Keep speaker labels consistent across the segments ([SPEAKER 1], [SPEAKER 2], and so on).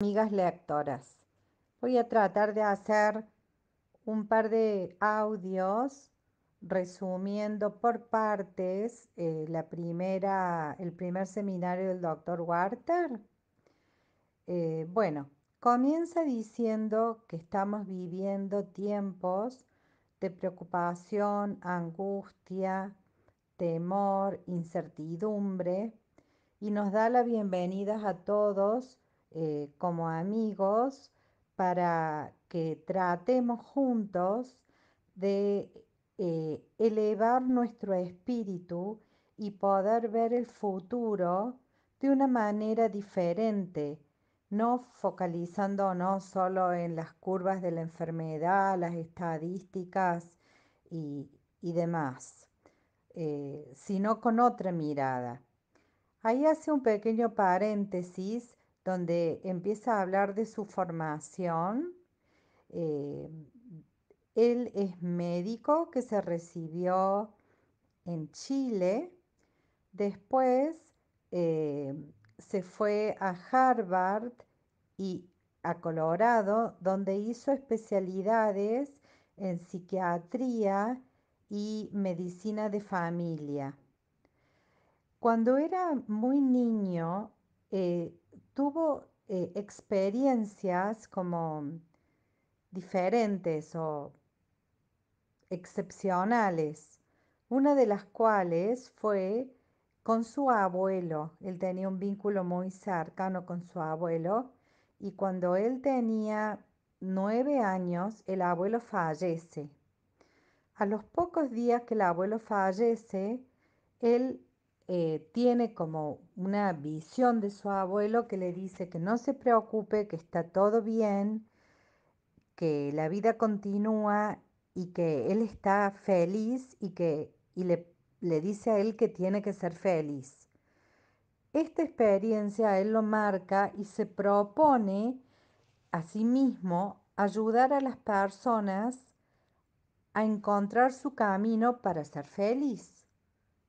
[SPEAKER 1] Amigas lectoras, voy a tratar de hacer un par de audios resumiendo por partes eh, la primera, el primer seminario del doctor Water. Eh, bueno, comienza diciendo que estamos viviendo tiempos de preocupación, angustia, temor, incertidumbre y nos da la bienvenida a todos eh, como amigos para que tratemos juntos de eh, elevar nuestro espíritu y poder ver el futuro de una manera diferente, no focalizándonos solo en las curvas de la enfermedad, las estadísticas y, demás, eh, sino con otra mirada. Ahí hace un pequeño paréntesis donde empieza a hablar de su formación. Eh, él es médico que se recibió en Chile. Después eh, se fue a Harvard y a Colorado, donde hizo especialidades en psiquiatría y medicina de familia. Cuando era muy niño, eh, tuvo eh, experiencias como diferentes o excepcionales, una de las cuales fue con su abuelo. Él tenía un vínculo muy cercano con su abuelo y cuando él tenía nueve años, el abuelo fallece. A los pocos días que el abuelo fallece, él eh, tiene como una visión de su abuelo que le dice que no se preocupe, que está todo bien, que la vida continúa y que él está feliz y que y le, le dice a él que tiene que ser feliz. Esta experiencia él lo marca y se propone a sí mismo ayudar a las personas a encontrar su camino para ser feliz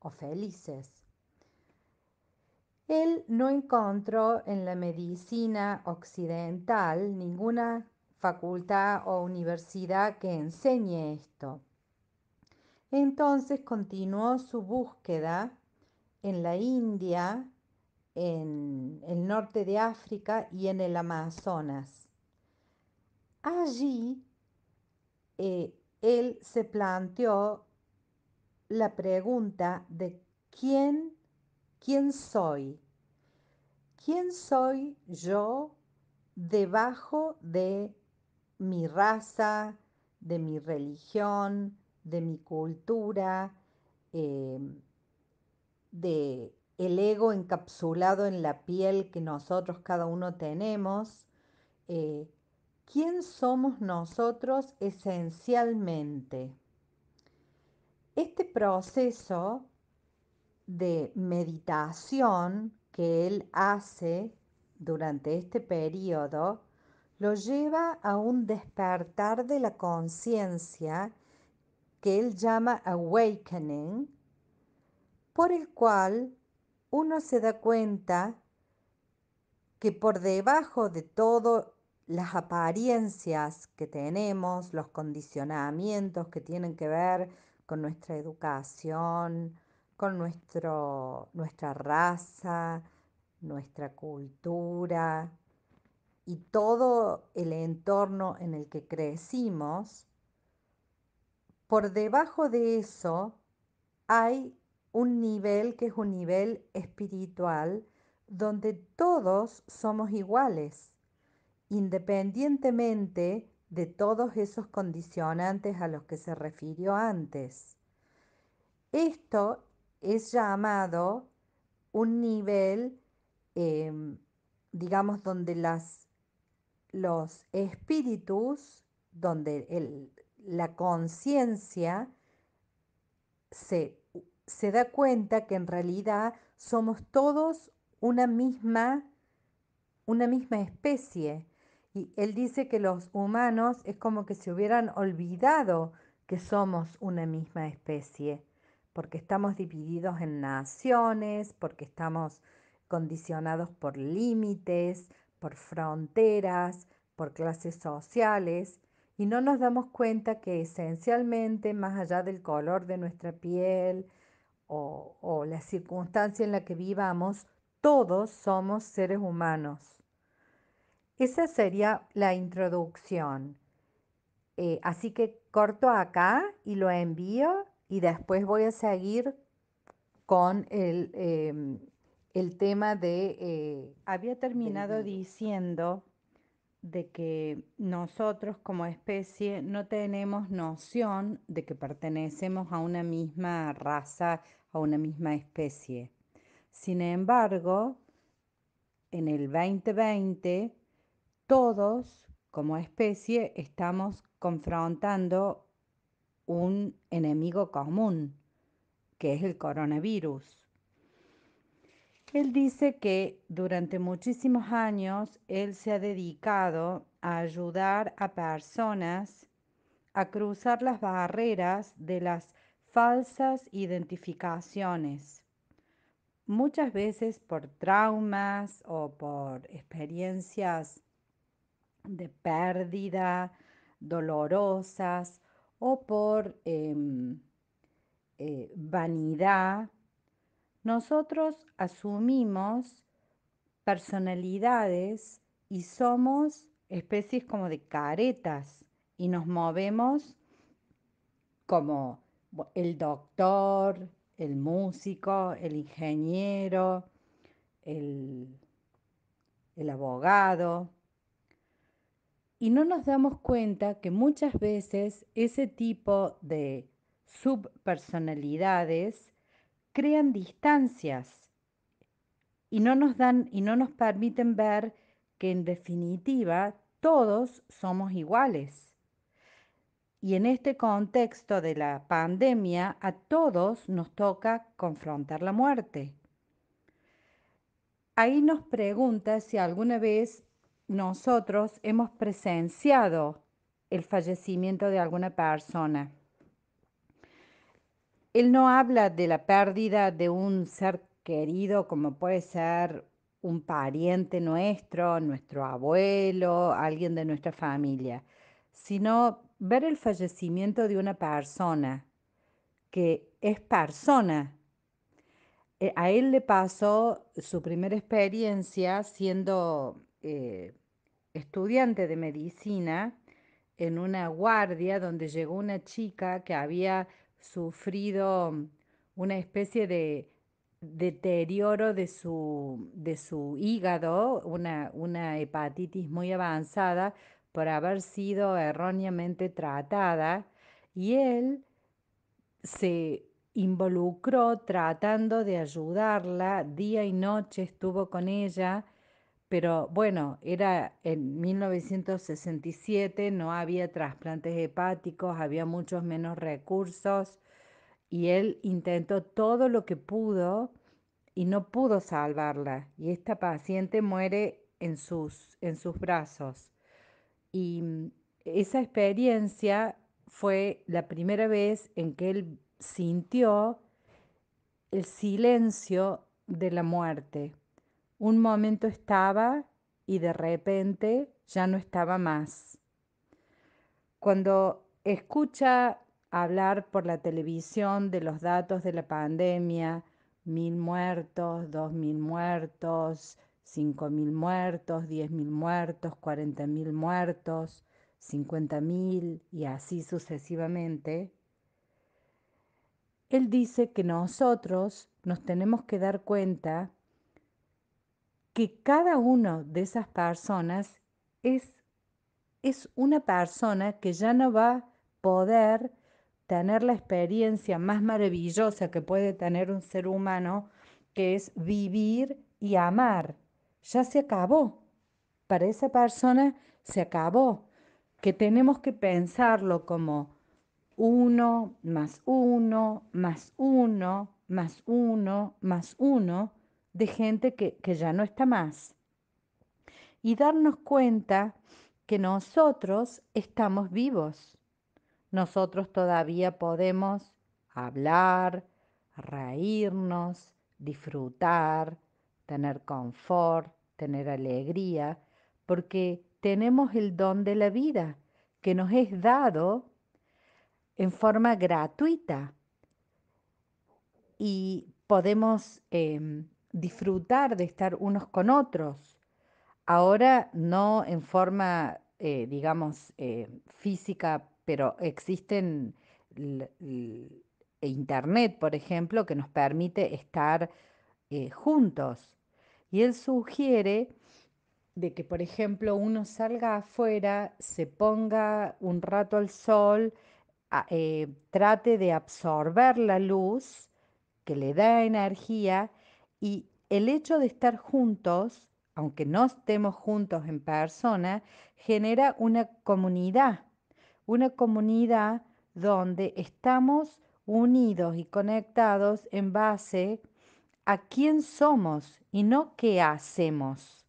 [SPEAKER 1] o felices. Él no encontró en la medicina occidental ninguna facultad o universidad que enseñe esto. Entonces continuó su búsqueda en la India, en el norte de África y en el Amazonas. Allí eh, él se planteó la pregunta de quién ¿Quién soy? ¿Quién soy yo debajo de mi raza, de mi religión, de mi cultura, del em, de el ego encapsulado en la piel que nosotros cada uno tenemos? Eh, ¿Quién somos nosotros esencialmente? Este proceso de meditación que él hace durante este periodo lo lleva a un despertar de la conciencia que él llama awakening, por el cual uno se da cuenta que por debajo de todas las apariencias que tenemos, los condicionamientos que tienen que ver con nuestra educación, con nuestro, nuestra raza, nuestra cultura y todo el entorno en el que crecimos, por debajo de eso hay un nivel que es un nivel espiritual donde todos somos iguales, independientemente de todos esos condicionantes a los que se refirió antes. Esto es llamado un nivel, em, digamos, donde las, los espíritus, donde la conciencia se, se da cuenta que en realidad somos todos una misma, una misma especie. Y él dice que los humanos es como que se hubieran olvidado que somos una misma especie porque estamos divididos en naciones, porque estamos condicionados por límites, por fronteras, por clases sociales, y no nos damos cuenta que esencialmente, más allá del color de nuestra piel o, la circunstancia en la que vivamos, todos somos seres humanos. Esa sería la introducción. Eh, así que corto acá y lo envío y después voy a seguir con el, em, el tema de... Eh, Había terminado diciendo de que nosotros como especie no tenemos noción de que pertenecemos a una misma raza, a una misma especie. Sin embargo, en el 2020, todos como especie estamos confrontando un enemigo común, que es el coronavirus. Él dice que durante muchísimos años él se ha dedicado a ayudar a personas a cruzar las barreras de las falsas identificaciones. Muchas veces por traumas o por experiencias de pérdida, dolorosas o por em, eh, vanidad, nosotros asumimos personalidades y somos especies como de caretas y nos movemos como el doctor, el músico, el ingeniero, el, el abogado, y no nos damos cuenta que muchas veces ese tipo de subpersonalidades crean distancias y no nos dan y no nos permiten ver que en definitiva todos somos iguales. Y en este contexto de la pandemia a todos nos toca confrontar la muerte. Ahí nos pregunta si alguna vez nosotros hemos presenciado el fallecimiento de alguna persona. Él no habla de la pérdida de un ser querido como puede ser un pariente nuestro, nuestro abuelo, alguien de nuestra familia, sino ver el fallecimiento de una persona que es persona. Eh, a él le pasó su primera experiencia siendo eh, estudiante de medicina en una guardia donde llegó una chica que había sufrido mm, una especie de deterioro de su, hígado, una, una hepatitis muy avanzada por haber sido erróneamente tratada y él se involucró tratando de ayudarla, día y noche estuvo con ella pero bueno, era en 1967, no había trasplantes hepáticos, había muchos menos recursos y él intentó todo lo que pudo y no pudo salvarla. Y esta paciente muere en sus, en sus brazos. Y mm, esa experiencia fue la primera vez en que él sintió el silencio de la muerte un momento estaba y de repente ya no estaba más. Cuando escucha hablar por la televisión de los datos de la pandemia, mil muertos, dos mil muertos, cinco mil muertos, diez mil muertos, cuarenta mil muertos, cincuenta mil y así sucesivamente, él dice que nosotros nos tenemos que dar cuenta que cada una de esas personas es, es una persona que ya no va a poder tener la experiencia más maravillosa que puede tener un ser humano, que es vivir y amar. Ya se acabó. Para esa persona se acabó. Que tenemos que pensarlo como uno más uno, más uno, más uno, más uno de gente que, ya no está más y darnos cuenta que nosotros estamos vivos. Nosotros todavía podemos hablar, reírnos, disfrutar, tener confort, tener alegría, porque tenemos el don de la vida que nos es dado en forma gratuita y podemos em, disfrutar de estar unos con otros. Ahora no en forma, eh, digamos, eh, física, pero existen e Internet, por ejemplo, que nos permite estar eh, juntos. Y él sugiere de que, por ejemplo, uno salga afuera, se ponga un rato al sol, trate de absorber la luz que le da energía y el hecho de estar juntos, aunque no estemos juntos en persona, genera una comunidad, una comunidad donde estamos unidos y conectados en base a quién somos y no qué hacemos.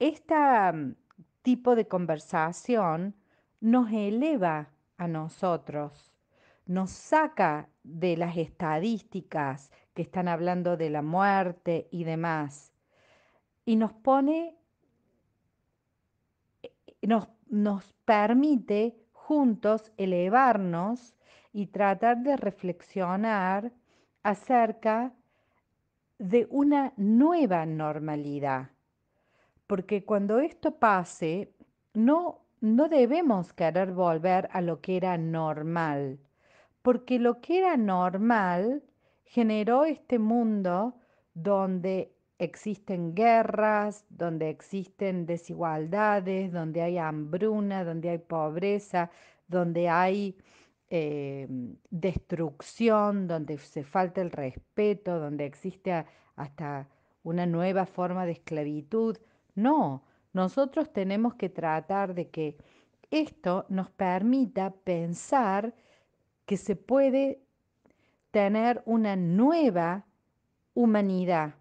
[SPEAKER 1] este tipo de conversación nos eleva a nosotros nos saca de las estadísticas que están hablando de la muerte y demás, y nos pone, eh, nos, permite juntos elevarnos y tratar de reflexionar acerca de una nueva normalidad. Porque cuando esto pase, no, no debemos querer volver a lo que era normal, porque lo que era normal generó este mundo donde existen guerras, donde existen desigualdades, donde hay hambruna, donde hay pobreza, donde hay eh, destrucción, donde se falta el respeto, donde existe hasta una nueva forma de esclavitud. No, nosotros tenemos que tratar de que esto nos permita pensar que se puede tener una nueva humanidad,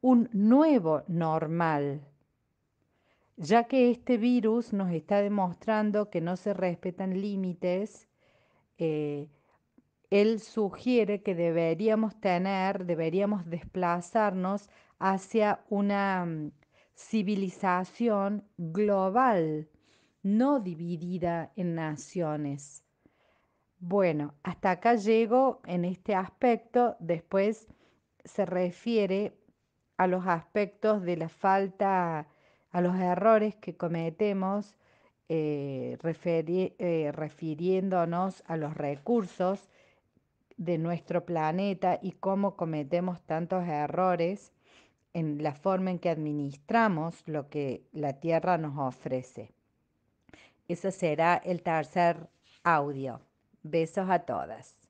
[SPEAKER 1] un nuevo normal, ya que este virus nos está demostrando que no se respetan límites. Eh, él sugiere que deberíamos tener, deberíamos desplazarnos hacia una mm, civilización global, no dividida en naciones. Bueno, hasta acá llego en este aspecto. Después se refiere a los aspectos de la falta, a los errores que cometemos, eh, eh, refiriéndonos a los recursos de nuestro planeta y cómo cometemos tantos errores en la forma en que administramos lo que la Tierra nos ofrece. Ese será el tercer audio. Besos a todas.